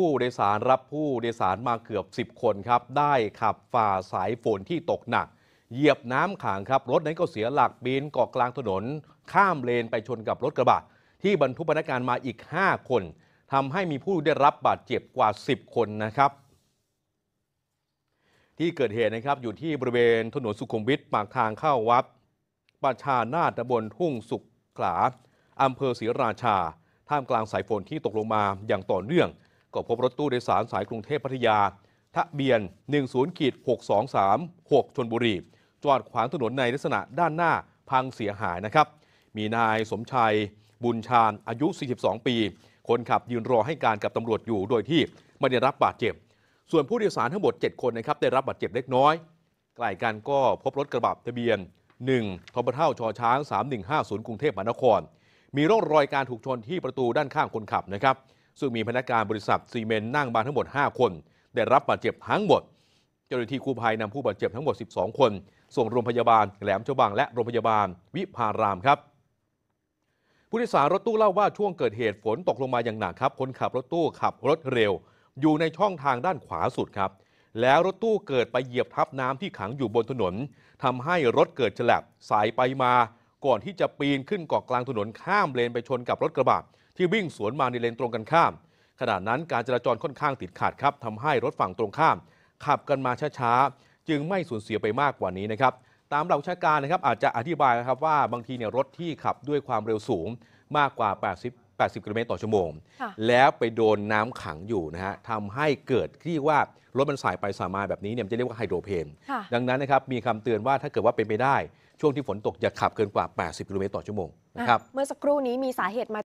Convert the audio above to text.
ู้โดยสารรับผู้โดยสารมาเกือบ 10 คนครับ ได้ขับฝ่าสายฝนที่ตกหนัก เหยียบน้ำขังครับ รถนั้นก็เสียหลักบินเกาะกลางถนนข้ามเลนไปชนกับรถกระบะที่บรรทุกพนักงานมาอีก 5 คนทำให้มีผู้ได้รับบาดเจ็บกว่า 10 คนนะครับ ที่เกิดเหตุนะครับอยู่ที่บริเวณถนนสุขุมวิทปากทางเข้าวัดประชานาตบนทุ่งสุขขาอำเภอศรีราชา ท่ามกลางสายฝนที่ตกลงมาอย่างต่อเนื่องก็พบรถตู้โดยสารสายกรุงเทพพัทยา ทะเบียน 10ขีด6236 ชนบุรี จอดขวางถนนในลักษณะด้านหน้าพังเสียหายนะครับ มีนายสมชัย บุญชาญอายุ 42 ปี คนขับยืนรอให้การกับตำรวจอยู่โดยที่ไม่ได้รับบาดเจ็บ ส่วนผู้โดยสารทั้งหมด 7 คนนะครับ ได้รับบาดเจ็บเล็กน้อยใกล้กันก็พบรถกระบะทะเบียน 1ทบเท่าชอช้าง3150 กรุงเทพมหานคร มีร่องรอยการถูกชนที่ประตูด้านข้างคนขับนะครับซึ่งมีพนักงานบริษัท ซีเมนต์นั่งมาทั้งหมด 5 คน ได้รับบาดเจ็บทั้งหมดเจ้าหน้าที่กู้ภัยนำผู้บาดเจ็บทั้งหมด 12 คน ส่งโรงพยาบาลแหลมฉบังและโรงพยาบาลวิภารามครับผู้โดยสารรถตู้เล่าว่าช่วงเกิดเหตุฝนตกลงมาอย่างหนักครับ คนขับรถตู้ขับรถเร็วอยู่ในช่องทางด้านขวาสุดครับ แล้วรถตู้เกิดไปเหยียบทับน้ำที่ขังอยู่บนถนน ทำให้รถเกิดฉลับสายไปมาก่อนที่จะปีนขึ้นเกาะกลางถนนข้ามเลนไปชนกับรถกระบะที่วิ่งสวนมาในเลนตรงกันข้ามขณะนั้นการจราจรค่อนข้างติดขัดครับทำให้รถฝั่งตรงข้ามขับกันมาช้าๆจึงไม่สูญเสียไปมากกว่านี้นะครับตามหลักวิชาการนะครับอาจจะอธิบายนะครับว่าบางทีเนี่ยรถที่ขับด้วยความเร็วสูงมากกว่า 80 80 กิโลเมตรต่อชั่วโมงแล้วไปโดนน้ำขังอยู่นะฮะทำให้เกิดที่ว่ารถมันสายไปสายมาแบบนี้เนี่ยจะเรียกว่าไฮโดรเพนดังนั้นนะครับมีคำเตือนว่าถ้าเกิดว่าเป็นไปได้ช่วงที่ฝนตกอย่าขับเกินกว่า 80 กิโลเมตรต่อชั่วโมงนะครับ เมื่อสักครู่นี้มีสาเหตุมา